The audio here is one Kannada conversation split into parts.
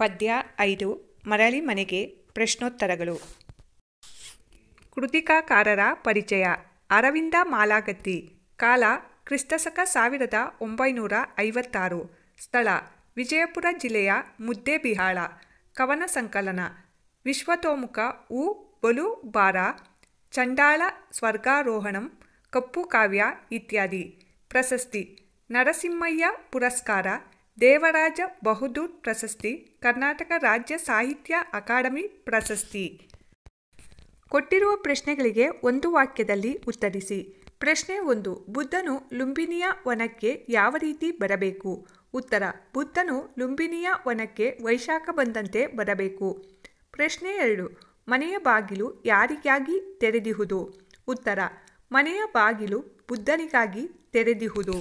ಪದ್ಯ ಐದು ಮರಳಿ ಮನೆಗೆ ಪ್ರಶ್ನೋತ್ತರಗಳು ಕೃತಿಕಾಕಾರರ ಪರಿಚಯ ಅರವಿಂದ ಮಾಲಾಗತ್ತಿ ಕಾಲ ಕ್ರಿಸ್ತಶಕ ಸಾವಿರದ ಒಂಬೈನೂರ ಐವತ್ತಾರು ಸ್ಥಳ ವಿಜಯಪುರ ಜಿಲ್ಲೆಯ ಮುದ್ದೇಬಿಹಾಳ ಕವನ ಸಂಕಲನ ವಿಶ್ವತೋಮುಖ ಉ ಬಲು ಬಾರ ಚಂಡಾಳ ಸ್ವರ್ಗಾರೋಹಣಂ ಕಪ್ಪು ಕಾವ್ಯ ಇತ್ಯಾದಿ ಪ್ರಶಸ್ತಿ ನರಸಿಂಹಯ್ಯ ಪುರಸ್ಕಾರ ದೇವರಾಜ ಬಹದ್ದೂರ್ ಪ್ರಶಸ್ತಿ ಕರ್ನಾಟಕ ರಾಜ್ಯ ಸಾಹಿತ್ಯ ಅಕಾಡೆಮಿ ಪ್ರಶಸ್ತಿ ಕೊಟ್ಟಿರುವ ಪ್ರಶ್ನೆಗಳಿಗೆ ಒಂದು ವಾಕ್ಯದಲ್ಲಿ ಉತ್ತರಿಸಿ ಪ್ರಶ್ನೆ ಒಂದು ಬುದ್ಧನು ಲುಂಬಿನಿಯ ವನಕ್ಕೆ ಯಾವ ರೀತಿ ಬರಬೇಕು ಉತ್ತರ ಬುದ್ಧನು ಲುಂಬಿನಿಯ ವನಕ್ಕೆ ವೈಶಾಖ ಬಂದಂತೆ ಬರಬೇಕು ಪ್ರಶ್ನೆ ಎರಡು ಮನೆಯ ಬಾಗಿಲು ಯಾರಿಗಾಗಿ ತೆರೆದಿಹುದು ಉತ್ತರ ಮನೆಯ ಬಾಗಿಲು ಬುದ್ಧನಿಗಾಗಿ ತೆರೆದಿಹುದು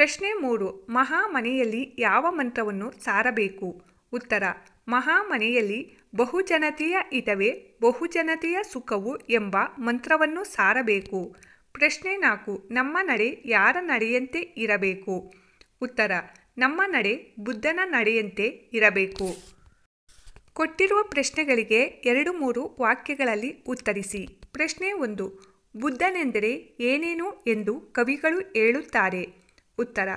ಪ್ರಶ್ನೆ ಮೂರು ಮಹಾಮನೆಯಲ್ಲಿ ಯಾವ ಮಂತ್ರವನ್ನು ಸಾರಬೇಕು ಉತ್ತರ ಮಹಾಮನೆಯಲ್ಲಿ ಬಹುಜನತೆಯ ಹಿತವೇ ಬಹುಜನತೆಯ ಸುಖವು ಎಂಬ ಮಂತ್ರವನ್ನು ಸಾರಬೇಕು ಪ್ರಶ್ನೆ ನಾಲ್ಕು ನಮ್ಮ ನಡೆ ಯಾರ ನಡೆಯಂತೆ ಇರಬೇಕು ಉತ್ತರ ನಮ್ಮ ನಡೆ ಬುದ್ಧನ ನಡೆಯಂತೆ ಇರಬೇಕು ಕೊಟ್ಟಿರುವ ಪ್ರಶ್ನೆಗಳಿಗೆ ಎರಡು ಮೂರು ವಾಕ್ಯಗಳಲ್ಲಿ ಉತ್ತರಿಸಿ ಪ್ರಶ್ನೆ ಒಂದು ಬುದ್ಧನೆಂದರೆ ಏನೇನು ಎಂದು ಕವಿಗಳು ಹೇಳುತ್ತಾರೆ ಉತ್ತರ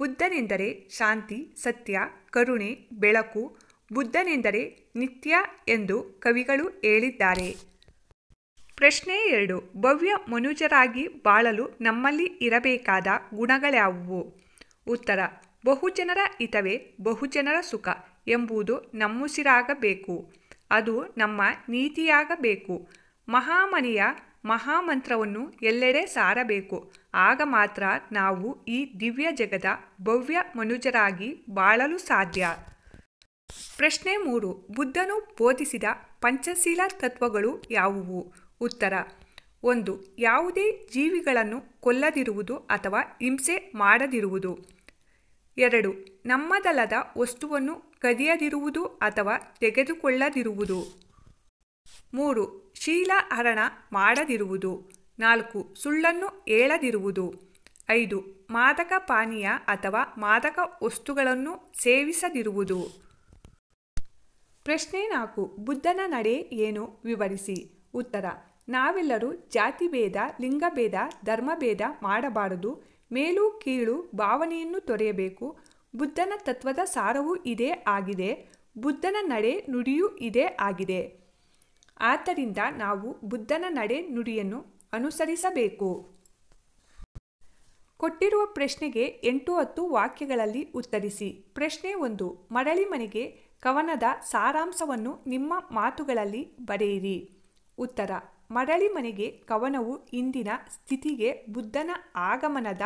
ಬುದ್ಧನೆಂದರೆ ಶಾಂತಿ ಸತ್ಯ ಕರುಣೆ ಬೆಳಕು ಬುದ್ಧನೆಂದರೆ ನಿತ್ಯ ಎಂದು ಕವಿಗಳು ಹೇಳಿದ್ದಾರೆ ಪ್ರಶ್ನೆ ಎರಡು ಭವ್ಯ ಮನುಜರಾಗಿ ಬಾಳಲು ನಮ್ಮಲ್ಲಿ ಇರಬೇಕಾದ ಗುಣಗಳ್ಯಾವುವು ಉತ್ತರ ಬಹುಜನರ ಹಿತವೇ ಬಹುಜನರ ಸುಖ ಎಂಬುದು ನಮ್ಮುಸಿರಾಗಬೇಕು ಅದು ನಮ್ಮ ನೀತಿಯಾಗಬೇಕು ಮಹಾಮನಿಯ ಮಹಾಮಂತ್ರವನ್ನು ಎಲ್ಲೆಡೆ ಸಾರಬೇಕು ಆಗ ಮಾತ್ರ ನಾವು ಈ ದಿವ್ಯ ಜಗದ ಭವ್ಯ ಮನುಜರಾಗಿ ಬಾಳಲು ಸಾಧ್ಯ ಪ್ರಶ್ನೆ ಮೂರು ಬುದ್ಧನು ಬೋಧಿಸಿದ ಪಂಚಶೀಲ ತತ್ವಗಳು ಯಾವುವು ಉತ್ತರ ಒಂದು ಯಾವುದೇ ಜೀವಿಗಳನ್ನು ಕೊಲ್ಲದಿರುವುದು ಅಥವಾ ಹಿಂಸೆ ಮಾಡದಿರುವುದು ಎರಡು ನಮ್ಮದಲ್ಲದ ವಸ್ತುವನ್ನು ಕದಿಯದಿರುವುದು ಅಥವಾ ತೆಗೆದುಕೊಳ್ಳದಿರುವುದು ಮೂರು ಹರಣ ಮಾಡದಿರುವುದು ನಾಲ್ಕು ಸುಳ್ಳನ್ನು ಹೇಳದಿರುವುದು ಐದು ಮಾದಕ ಪಾನೀಯ ಅಥವಾ ಮಾದಕ ವಸ್ತುಗಳನ್ನು ಸೇವಿಸದಿರುವುದು ಪ್ರಶ್ನೆ ನಾಲ್ಕು ಬುದ್ಧನ ನಡೆ ಏನು ವಿವರಿಸಿ ಉತ್ತರ ನಾವೆಲ್ಲರೂ ಜಾತಿಭೇದ ಲಿಂಗಭೇದ ಧರ್ಮಭೇದ ಮಾಡಬಾರದು ಮೇಲು ಕೀಳು ಭಾವನೆಯನ್ನು ತೊರೆಯಬೇಕು ಬುದ್ಧನ ತತ್ವದ ಸಾರವೂ ಇದೇ ಆಗಿದೆ ಬುದ್ಧನ ನಡೆ ನುಡಿಯೂ ಇದೇ ಆಗಿದೆ ಆದ್ದರಿಂದ ನಾವು ಬುದ್ಧನ ನಡೆ ನುಡಿಯನ್ನು ಅನುಸರಿಸಬೇಕು ಕೊಟ್ಟಿರುವ ಪ್ರಶ್ನೆಗೆ ಎಂಟು ಹತ್ತು ವಾಕ್ಯಗಳಲ್ಲಿ ಉತ್ತರಿಸಿ ಪ್ರಶ್ನೆ ಒಂದು ಮರಳಿ ಮನೆಗೆ ಕವನದ ಸಾರಾಂಶವನ್ನು ನಿಮ್ಮ ಮಾತುಗಳಲ್ಲಿ ಬರೆಯಿರಿ ಉತ್ತರ ಮರಳಿ ಮನೆಗೆ ಕವನವು ಇಂದಿನ ಸ್ಥಿತಿಗೆ ಬುದ್ಧನ ಆಗಮನದ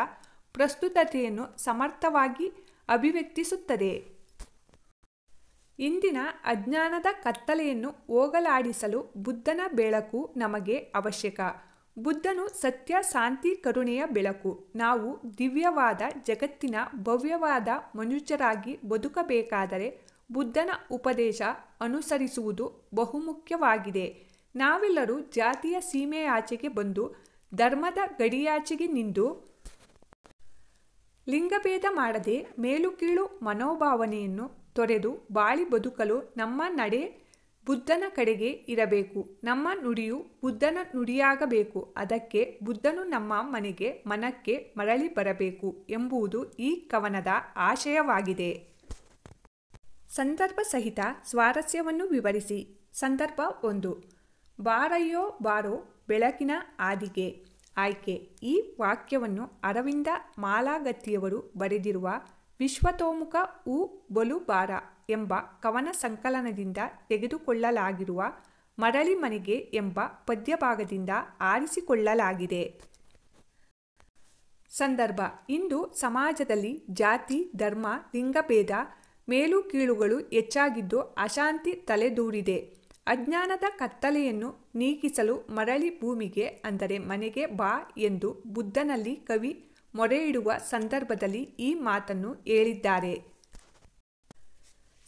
ಪ್ರಸ್ತುತತೆಯನ್ನು ಸಮರ್ಥವಾಗಿ ಅಭಿವ್ಯಕ್ತಿಸುತ್ತದೆ ಇಂದಿನ ಅಜ್ಞಾನದ ಕತ್ತಲೆಯನ್ನು ಹೋಗಲಾಡಿಸಲು ಬುದ್ಧನ ಬೆಳಕು ನಮಗೆ ಅವಶ್ಯಕ ಬುದ್ಧನು ಸತ್ಯ ಶಾಂತಿ ಕರುಣೆಯ ಬೆಳಕು ನಾವು ದಿವ್ಯವಾದ ಜಗತ್ತಿನ ಭವ್ಯವಾದ ಮನುಷ್ಯರಾಗಿ ಬದುಕಬೇಕಾದರೆ ಬುದ್ಧನ ಉಪದೇಶ ಅನುಸರಿಸುವುದು ಬಹುಮುಖ್ಯವಾಗಿದೆ ನಾವೆಲ್ಲರೂ ಜಾತಿಯ ಸೀಮೆಯಾಚೆಗೆ ಬಂದು ಧರ್ಮದ ಗಡಿಯಾಚೆಗೆ ನಿಂದು ಲಿಂಗಭೇದ ಮಾಡದೆ ಮೇಲುಕೀಳು ಮನೋಭಾವನೆಯನ್ನು ತೊರೆದು ಬಾಳಿ ಬದುಕಲು ನಮ್ಮ ನಡೆ ಬುದ್ಧನ ಕಡೆಗೆ ಇರಬೇಕು ನಮ್ಮ ನುಡಿಯು ಬುದ್ಧನ ನುಡಿಯಾಗಬೇಕು ಅದಕ್ಕೆ ಬುದ್ಧನು ನಮ್ಮ ಮನೆಗೆ ಮನಕ್ಕೆ ಮರಳಿ ಬರಬೇಕು ಎಂಬುದು ಈ ಕವನದ ಆಶಯವಾಗಿದೆ ಸಂದರ್ಭ ಸಹಿತ ಸ್ವಾರಸ್ಯವನ್ನು ವಿವರಿಸಿ ಸಂದರ್ಭ ಒಂದು ಬಾರಯ್ಯೋ ಬಾರೋ ಬೆಳಕಿನ ಆದಿಗೆ ಆಯ್ಕೆ ಈ ವಾಕ್ಯವನ್ನು ಅರವಿಂದ ಮಾಲಾಗತ್ತಿಯವರು ಬರೆದಿರುವ ವಿಶ್ವತೋಮುಖ ಉ ಬಲುಬಾರ ಎಂಬ ಕವನ ಸಂಕಲನದಿಂದ ತೆಗೆದುಕೊಳ್ಳಲಾಗಿರುವ ಮರಳಿ ಮನೆಗೆ ಎಂಬ ಪದ್ಯಭಾಗದಿಂದ ಆರಿಸಿಕೊಳ್ಳಲಾಗಿದೆ ಸಂದರ್ಭ ಇಂದು ಸಮಾಜದಲ್ಲಿ ಜಾತಿ ಧರ್ಮ ಲಿಂಗಭೇದ ಮೇಲು ಕೀಳುಗಳು ಹೆಚ್ಚಾಗಿದ್ದು ಅಶಾಂತಿ ತಲೆದೂರಿದೆ ಅಜ್ಞಾನದ ಕತ್ತಲೆಯನ್ನು ನೀಗಿಸಲು ಮರಳಿ ಭೂಮಿಗೆ ಅಂದರೆ ಮನೆಗೆ ಬಾ ಎಂದು ಬುದ್ಧನಲ್ಲಿ ಕವಿ ಮೊರೆ ಇಡುವ ಸಂದರ್ಭದಲ್ಲಿ ಈ ಮಾತನ್ನು ಹೇಳಿದ್ದಾರೆ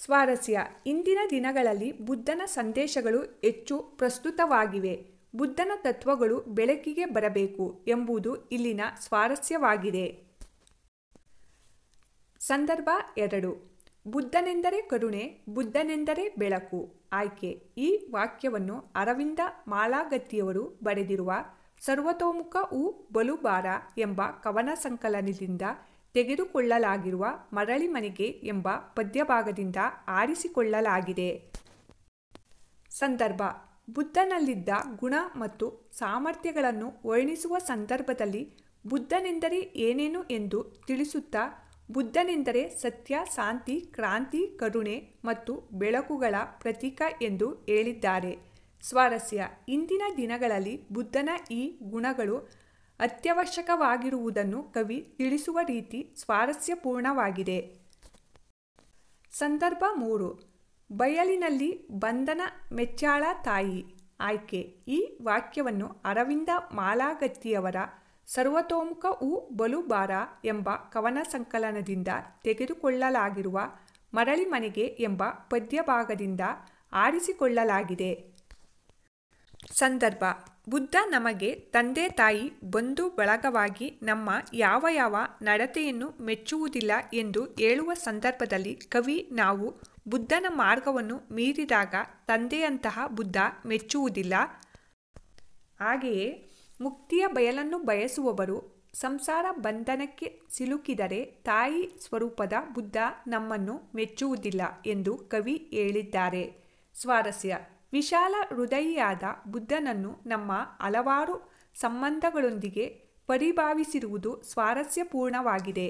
ಸ್ವಾರಸ್ಯ ಇಂದಿನ ದಿನಗಳಲ್ಲಿ ಬುದ್ಧನ ಸಂದೇಶಗಳು ಹೆಚ್ಚು ಪ್ರಸ್ತುತವಾಗಿವೆ ಬುದ್ಧನ ತತ್ವಗಳು ಬೆಳಕಿಗೆ ಬರಬೇಕು ಎಂಬುದು ಇಲ್ಲಿನ ಸ್ವಾರಸ್ಯವಾಗಿದೆ ಸಂದರ್ಭ ಎರಡು ಬುದ್ಧನೆಂದರೆ ಕರುಣೆ ಬುದ್ಧನೆಂದರೆ ಬೆಳಕು ಆಯ್ಕೆ ಈ ವಾಕ್ಯವನ್ನು ಅರವಿಂದ ಮಾಲಾಗತ್ತಿಯವರು ಬರೆದಿರುವ ಸರ್ವತೋಮುಖ ಉ ಬಲುಬಾರ ಎಂಬ ಕವನ ಸಂಕಲನದಿಂದ ತೆಗೆದುಕೊಳ್ಳಲಾಗಿರುವ ಮರಳಿ ಮನೆಗೆ ಎಂಬ ಪದ್ಯಭಾಗದಿಂದ ಆರಿಸಿಕೊಳ್ಳಲಾಗಿದೆ ಸಂದರ್ಭ ಬುದ್ಧನಲ್ಲಿದ್ದ ಗುಣ ಮತ್ತು ಸಾಮರ್ಥ್ಯಗಳನ್ನು ವರ್ಣಿಸುವ ಸಂದರ್ಭದಲ್ಲಿ ಬುದ್ಧನೆಂದರೆ ಏನೇನು ಎಂದು ತಿಳಿಸುತ್ತಾ ಬುದ್ಧನೆಂದರೆ ಸತ್ಯ ಶಾಂತಿ ಕ್ರಾಂತಿ ಕರುಣೆ ಮತ್ತು ಬೆಳಕುಗಳ ಪ್ರತೀಕ ಎಂದು ಹೇಳಿದ್ದಾರೆ ಸ್ವಾರಸ್ಯ ಇಂದಿನ ದಿನಗಳಲ್ಲಿ ಬುದ್ಧನ ಈ ಗುಣಗಳು ಅತ್ಯವಶ್ಯಕವಾಗಿರುವುದನ್ನು ಕವಿ ತಿಳಿಸುವ ರೀತಿ ಸ್ವಾರಸ್ಯಪೂರ್ಣವಾಗಿದೆ ಸಂದರ್ಭ ಮೂರು ಬಯಲಿನಲ್ಲಿ ಬಂಧನ ಮೆಚ್ಚಾಳ ತಾಯಿ ಆಯ್ಕೆ ಈ ವಾಕ್ಯವನ್ನು ಅರವಿಂದ ಮಾಲಾಗತ್ತಿಯವರ ಸರ್ವತೋಮುಖ ಉ ಬಲುಬಾರ ಎಂಬ ಕವನ ಸಂಕಲನದಿಂದ ತೆಗೆದುಕೊಳ್ಳಲಾಗಿರುವ ಮರಳಿ ಮನೆಗೆ ಎಂಬ ಪದ್ಯಭಾಗದಿಂದ ಆರಿಸಿಕೊಳ್ಳಲಾಗಿದೆ ಸಂದರ್ಭ ಬುದ್ಧ ನಮಗೆ ತಂದೆ ತಾಯಿ ಬಂಧು ಬಳಗವಾಗಿ ನಮ್ಮ ಯಾವ ಯಾವ ನಡತೆಯನ್ನು ಮೆಚ್ಚುವುದಿಲ್ಲ ಎಂದು ಹೇಳುವ ಸಂದರ್ಭದಲ್ಲಿ ಕವಿ ನಾವು ಬುದ್ಧನ ಮಾರ್ಗವನ್ನು ಮೀರಿದಾಗ ತಂದೆಯಂತಹ ಬುದ್ಧ ಮೆಚ್ಚುವುದಿಲ್ಲ ಹಾಗೆಯೇ ಮುಕ್ತಿಯ ಬಯಲನ್ನು ಬಯಸುವವರು ಸಂಸಾರ ಬಂಧನಕ್ಕೆ ಸಿಲುಕಿದರೆ ತಾಯಿ ಸ್ವರೂಪದ ಬುದ್ಧ ನಮ್ಮನ್ನು ಮೆಚ್ಚುವುದಿಲ್ಲ ಎಂದು ಕವಿ ಹೇಳಿದ್ದಾರೆ ಸ್ವಾರಸ್ಯ ವಿಶಾಲ ಹೃದಯಿಯಾದ ಬುದ್ಧನನ್ನು ನಮ್ಮ ಹಲವಾರು ಸಂಬಂಧಗಳೊಂದಿಗೆ ಪರಿಭಾವಿಸಿರುವುದು ಸ್ವಾರಸ್ಯಪೂರ್ಣವಾಗಿದೆ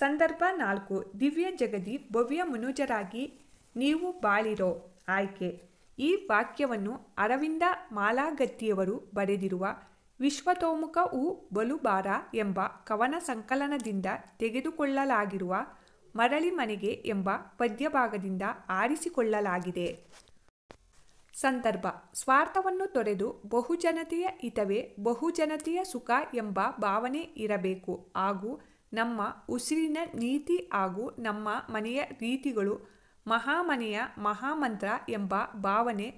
ಸಂದರ್ಭ ನಾಲ್ಕು ದಿವ್ಯ ಜಗದಿ ಭವ್ಯ ಮುನುಜರಾಗಿ ನೀವು ಬಾಳಿರೋ ಆಯ್ಕೆ ಈ ವಾಕ್ಯವನ್ನು ಅರವಿಂದ ಮಾಲಾಗತ್ತಿಯವರು ಬರೆದಿರುವ ವಿಶ್ವತೋಮುಖ ಉ ಬಲುಬಾರ ಎಂಬ ಕವನ ಸಂಕಲನದಿಂದ ತೆಗೆದುಕೊಳ್ಳಲಾಗಿರುವ ಮರಳಿ ಮನೆಗೆ ಎಂಬ ಪದ್ಯಭಾಗದಿಂದ ಆರಿಸಿಕೊಳ್ಳಲಾಗಿದೆ ಸಂದರ್ಭ ಸ್ವಾರ್ಥವನ್ನು ತೊರೆದು ಬಹುಜನತೆಯ ಹಿತವೇ ಬಹುಜನತೆಯ ಸುಖ ಎಂಬ ಭಾವನೆ ಇರಬೇಕು ಹಾಗೂ ನಮ್ಮ ಉಸಿರಿನ ನೀತಿ ಹಾಗೂ ನಮ್ಮ ಮನೆಯ ರೀತಿಗಳು ಮಹಾಮನೆಯ ಮಹಾಮಂತ್ರ ಎಂಬ ಭಾವನೆ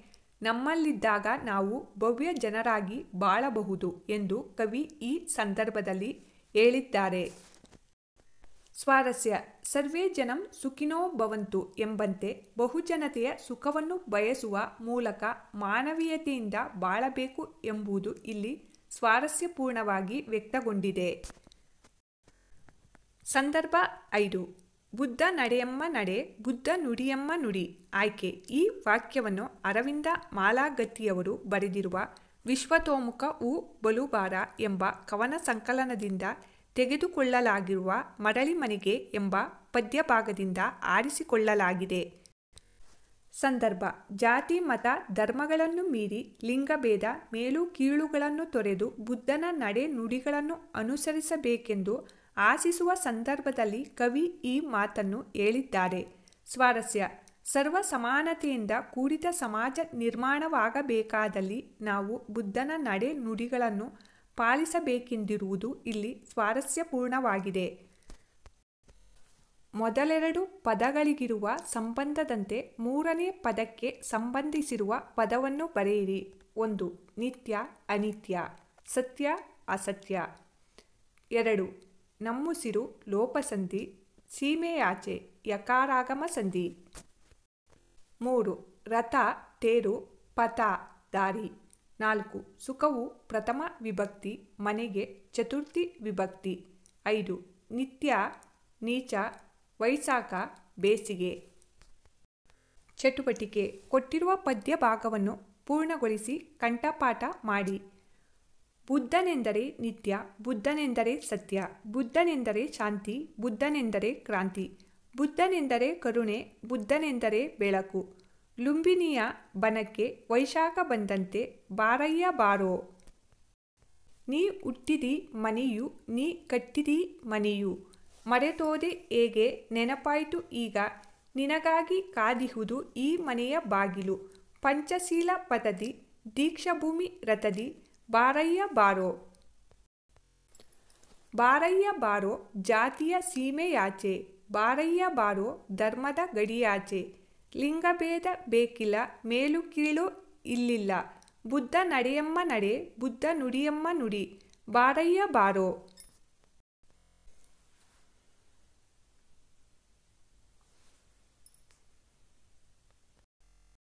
ನಮ್ಮಲ್ಲಿದ್ದಾಗ ನಾವು ಭವ್ಯ ಜನರಾಗಿ ಬಾಳಬಹುದು ಎಂದು ಕವಿ ಈ ಸಂದರ್ಭದಲ್ಲಿ ಹೇಳಿದ್ದಾರೆ ಸ್ವಾರಸ್ಯ ಸರ್ವೇ ಜನಂ ಸುಖಿನೋ ಭವಂತು ಎಂಬಂತೆ ಬಹುಜನತೆಯ ಸುಖವನ್ನು ಬಯಸುವ ಮೂಲಕ ಮಾನವೀಯತೆಯಿಂದ ಬಾಳಬೇಕು ಎಂಬುದು ಇಲ್ಲಿ ಸ್ವಾರಸ್ಯಪೂರ್ಣವಾಗಿ ವ್ಯಕ್ತಗೊಂಡಿದೆ ಸಂದರ್ಭ ಐದು ಬುದ್ಧ ನಡೆಯಮ್ಮ ನಡೆ ಬುದ್ಧ ನುಡಿಯಮ್ಮ ನುಡಿ ಆಯ್ಕೆ ಈ ವಾಕ್ಯವನ್ನು ಅರವಿಂದ ಮಾಲಾಗತ್ತಿಯವರು ಬರೆದಿರುವ ವಿಶ್ವತೋಮುಖ ಉ ಬಲುಬಾರ ಎಂಬ ಕವನ ಸಂಕಲನದಿಂದ ತೆಗೆದುಕೊಳ್ಳಲಾಗಿರುವ ಮರಳಿ ಮನೆಗೆ ಎಂಬ ಪದ್ಯಭಾಗದಿಂದ ಆರಿಸಿಕೊಳ್ಳಲಾಗಿದೆ ಸಂದರ್ಭ ಜಾತಿ ಮತ ಧರ್ಮಗಳನ್ನು ಮೀರಿ ಲಿಂಗಭೇದ ಮೇಲು ಕೀಳುಗಳನ್ನು ತೊರೆದು ಬುದ್ಧನ ನಡೆ ನುಡಿಗಳನ್ನು ಅನುಸರಿಸಬೇಕೆಂದು ಆಶಿಸುವ ಸಂದರ್ಭದಲ್ಲಿ ಕವಿ ಈ ಮಾತನ್ನು ಹೇಳಿದ್ದಾರೆ ಸ್ವಾರಸ್ಯ ಸರ್ವ ಸಮಾನತೆಯಿಂದ ಕೂಡಿದ ಸಮಾಜ ನಿರ್ಮಾಣವಾಗಬೇಕಾದಲ್ಲಿ ನಾವು ಬುದ್ಧನ ನಡೆ ನುಡಿಗಳನ್ನು ಪಾಲಿಸಬೇಕೆಂದಿರುವುದು ಇಲ್ಲಿ ಸ್ವಾರಸ್ಯಪೂರ್ಣವಾಗಿದೆ ಮೊದಲೆರಡು ಪದಗಳಿಗಿರುವ ಸಂಬಂಧದಂತೆ ಮೂರನೇ ಪದಕ್ಕೆ ಸಂಬಂಧಿಸಿರುವ ಪದವನ್ನು ಬರೆಯಿರಿ ಒಂದು ನಿತ್ಯ ಅನಿತ್ಯ ಸತ್ಯ ಅಸತ್ಯ ಎರಡು ನಮ್ಮುಸಿರು ಲೋಪಸಂಧಿ ಸೀಮೆಯಾಚೆ ಯಕಾರಾಗಮ ಸಂಧಿ ಮೂರು ರಥ ತೇರು ಪಥ ದಾರಿ ನಾಲ್ಕು ಸುಖವು ಪ್ರಥಮ ವಿಭಕ್ತಿ ಮನೆಗೆ ಚತುರ್ಥಿ ವಿಭಕ್ತಿ ಐದು ನಿತ್ಯ ನೀಚ ವೈಸಾಕ ಬೇಸಿಗೆ ಚಟುವಟಿಕೆ ಕೊಟ್ಟಿರುವ ಪದ್ಯ ಭಾಗವನ್ನು ಪೂರ್ಣಗೊಳಿಸಿ ಕಂಠಪಾಠ ಮಾಡಿ ಬುದ್ಧನೆಂದರೆ ನಿತ್ಯ ಬುದ್ಧನೆಂದರೆ ಸತ್ಯ ಬುದ್ಧನೆಂದರೆ ಶಾಂತಿ ಬುದ್ಧನೆಂದರೆ ಕ್ರಾಂತಿ ಬುದ್ಧನೆಂದರೆ ಕರುಣೆ ಬುದ್ಧನೆಂದರೆ ಬೆಳಕು ಲುಂಬಿನಿಯ ಬನಕ್ಕೆ ವೈಶಾಖ ಬಂದಂತೆ ಬಾರಯ್ಯ ಬಾರೋ ನೀ ಹುಟ್ಟಿದಿ ಮನೆಯು ನೀ ಕಟ್ಟಿದಿ ಮನೆಯು ಮರೆತೋದೆ ಹೇಗೆ ನೆನಪಾಯಿತು ಈಗ ನಿನಗಾಗಿ ಕಾದಿಹುದು ಈ ಮನೆಯ ಬಾಗಿಲು ಪಂಚಶೀಲ ಪದದಿ ದೀಕ್ಷಾಭೂಮಿ ರಥದಿ ಬಾರಯ್ಯ ಬಾರೋ ಬಾರಯ್ಯ ಬಾರೋ ಜಾತಿಯ ಸೀಮೆಯಾಚೆ ಬಾರಯ್ಯ ಬಾರೋ ಧರ್ಮದ ಗಡಿಯಾಚೆ ಲಿಂಗಭೇದ ಬೇಕಿಲ್ಲ ಮೇಲು ಕೀಳು ಇಲ್ಲಿಲ್ಲ ಬುದ್ಧ ನಡೆಯಮ್ಮ ನಡೆ ಬುದ್ಧ ನುಡಿಯಮ್ಮ ನುಡಿ ಬಾರಯ್ಯ ಬಾರೋ